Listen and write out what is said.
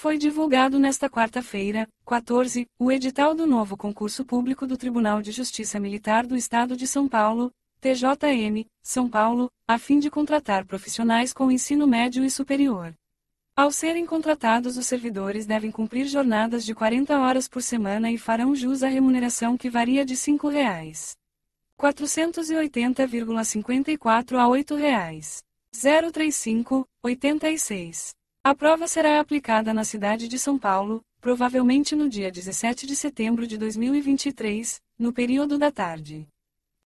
Foi divulgado nesta quarta-feira, 14, o edital do novo concurso público do Tribunal de Justiça Militar do Estado de São Paulo, TJM, São Paulo, a fim de contratar profissionais com ensino médio e superior. Ao serem contratados, os servidores devem cumprir jornadas de 40 horas por semana e farão jus à remuneração que varia de R$ 5,480,54 a R$ 8,035,86. A prova será aplicada na cidade de São Paulo, provavelmente no dia 17 de setembro de 2023, no período da tarde.